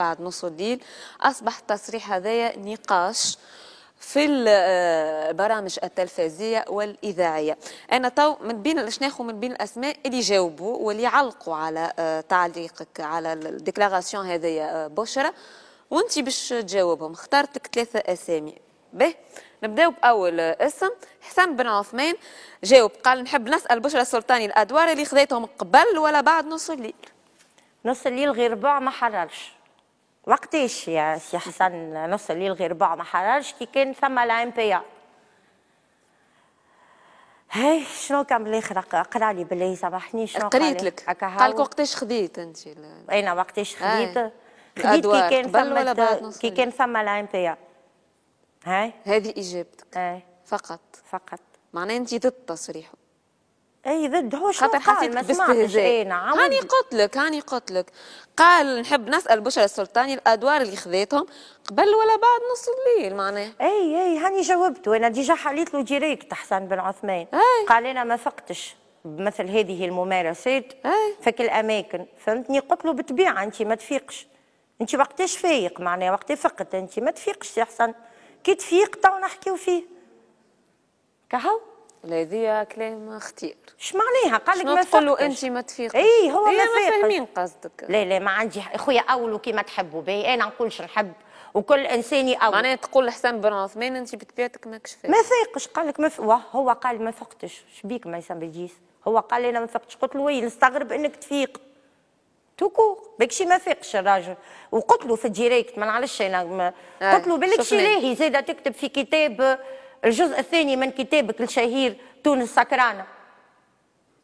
بعد نص الليل أصبح التصريح هذايا نقاش في البرامج آه، التلفزية والإذاعية أنا تو من بين الشناخ ومن بين الأسماء اللي جاوبوا واللي علقوا على آه، تعليقك على الديكلاراسيون هذايا آه، بشرة وانت باش تجاوبهم اخترتك ثلاثة أسامي به نبداو باول اسم حسن بن عثمان جاوب قال نحب نسال بشرى السلطاني الادوار اللي خذيتهم قبل ولا بعد نص الليل نص الليل غير ربع ما حررش وقتاش يا سي حسن نص الليل غير ربع ما حررش كي كان فما لا ام بي هاي شنو كان بالاخر قرا لي بالله سامحني شنو قريت لك قال لك وقتاش خذيت انت اين وقتاش خذيت خذيت كي كان فما كي كان فما لا ام بي هاي هذه اجابتك فقط فقط معناها انت ضد تصريحه اي ضد هو شو خاطر حسيت باستهزاء اي نعم هاني قلت لك هاني قلت لك قال نحب نسال بشرى السلطاني الادوار اللي خذيتهم قبل ولا بعد نص الليل معناه اي اي هاني جاوبته انا ديجا حليت له ديريكت حسن بن عثمان قال انا ما فقتش بمثل هذه الممارسات أي. فك الاماكن فهمتني قلت له بالطبيعه انت ما تفيقش انت وقتاش فايق معناها وقت فقت انت ما تفيقش يا حسن كي تفيق تو نحكيو فيه كهو هذه كلام خطير. اش معناها قال لك ما تقولوا انت ما تفيقش اي هو إيه ما فاهمين قصدك لا لا ما عندي خويا اول كيما تحبوا باهي انا نقولش نحب وكل انسان يأول معناها تقول حسن بن عثمان انت بطبيعتك ماكش فاهم ما فيقش قال لك ما هو قال ما فقتش شبيك ما يسمى هو قال لي انا ما فقتش قلت له وي نستغرب انك تفيق توكو بكشي ما فاقش الراجل وقلت له في الديريكت ما نعرفش انا آه، قلت له بالك شي لاهي زاده تكتب في كتاب الجزء الثاني من كتابك الشهير تونس سكرانه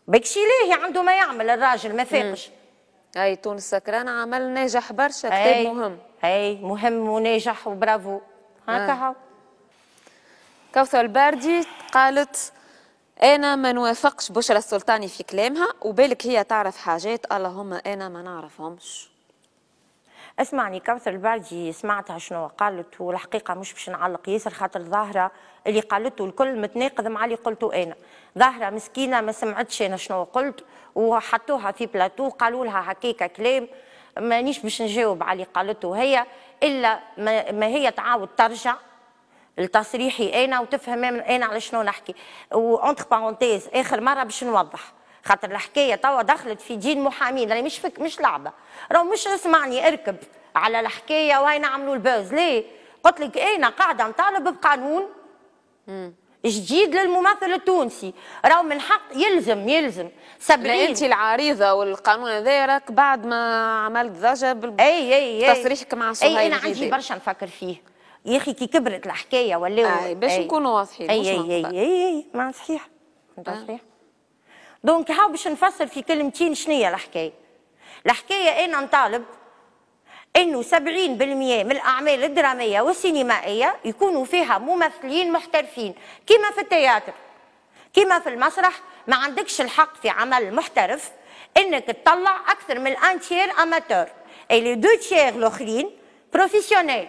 بكشي ليه عنده ما يعمل الراجل ما فاقش اي تونس سكرانه عمل ناجح برشا كتاب مهم اي مهم وناجح وبرافو هكا هاو آه. كوثر الباردي قالت انا ما نوافقش بشرى السلطاني في كلامها وبالك هي تعرف حاجات اللهم انا ما نعرفهمش اسمعني كوثر البردي سمعتها شنو قالت والحقيقه مش باش نعلق ياسر خاطر ظاهره اللي قالته الكل متناقض مع اللي قلته انا ظاهره مسكينه ما سمعتش انا شنو قلت وحطوها في بلاتو قالوا لها هكاك كلام مانيش باش نجاوب على اللي قالته هي الا ما هي تعاود ترجع لتصريحي انا وتفهم انا على شنو نحكي وانتر بارونتيز اخر مره باش نوضح خاطر الحكايه توا دخلت في دين محامين راني مش فك مش لعبه راه مش اسمعني اركب على الحكايه وهي نعملوا البوز ليه قلت لك انا قاعده نطالب بقانون جديد للممثل التونسي راه من حق يلزم يلزم سبعين انت العريضه والقانون هذا راك بعد ما عملت ضجه بال... اي اي اي تصريحك مع صهيب اي انا عندي برشا نفكر فيه يا اخي كي كبرت الحكايه ولا اي باش نكونوا واضحين اي اي اي اي, أي, أي, أي, أي, أي, أي, أي, أي, دونك هاو باش نفسر في كلمتين شنية الحكاية الحكاية أنا نطالب أنه 70% من الأعمال الدرامية والسينمائية يكونوا فيها ممثلين محترفين كما في التياتر كما في المسرح ما عندكش الحق في عمل محترف انك تطلع اكثر من الأنتير اماتور اي لي دو تيير الاخرين بروفيسيونيل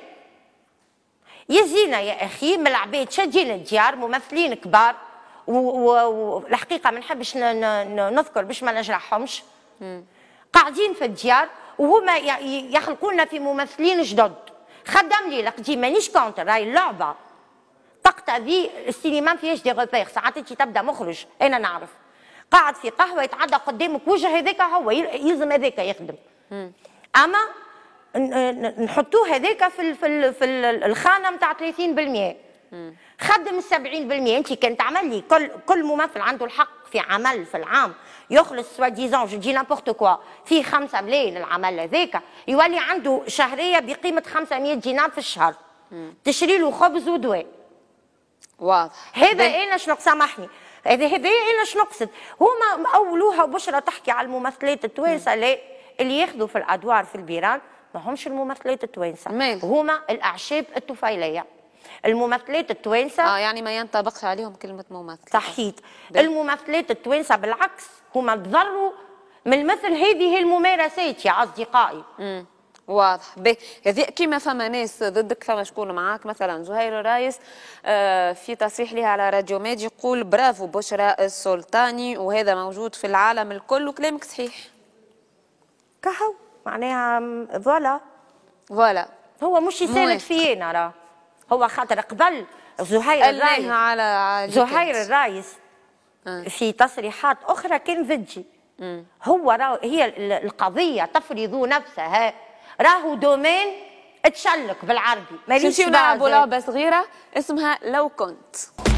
يزينا يا اخي من العباد شادين الديار ممثلين كبار والحقيقه ما نحبش نذكر باش ما نجرحهمش قاعدين في الديار وهما يخلقوا لنا في ممثلين جدد خدم لي قديم مانيش كونتر راهي اللعبه تقتضي السينما ما فيهاش دي غوبير ساعات انت تبدا مخرج انا نعرف قاعد في قهوه يتعدى قدامك وجه هذاك هو يلزم هذاك يخدم اما نحطوه هذاك في في الخانه نتاع 30% خدم 70% انت كان تعمل لي كل كل ممثل عنده الحق في عمل في العام يخلص سوا ديزون جو دي نابورت كوا في 5 ملايين العمل هذاك يولي عنده شهريه بقيمه 500 دينار في الشهر تشري له خبز ودواء واضح هذا انا شنو سامحني هذا هذا انا شنو قصد هما اولوها وبشرى تحكي على الممثلات التوانسه لا اللي ياخذوا في الادوار في البيران ما همش الممثلات التوانسه هما الاعشاب الطفيليه الممثلات التوانسه اه يعني ما ينطبقش عليهم كلمه ممثل صحيت الممثلات التوانسه بالعكس هما تضروا من مثل هذه الممارسات يا اصدقائي امم واضح به هذه كيما فما ناس ضدك فما شكون معاك مثلا زهير الرايس آه، في تصريح لها على راديو ماد يقول برافو بشرى السلطاني وهذا موجود في العالم الكل وكلامك صحيح كهو معناها فوالا فوالا هو مش يساند فينا راه هو خاطر قبل زهير الرايس على زهير الرايس آه. في تصريحات اخرى كان ضدي هو راه هي القضيه تفرض نفسها راهو دومين تشلك بالعربي ماليش نلعبوا لعبه صغيره اسمها لو كنت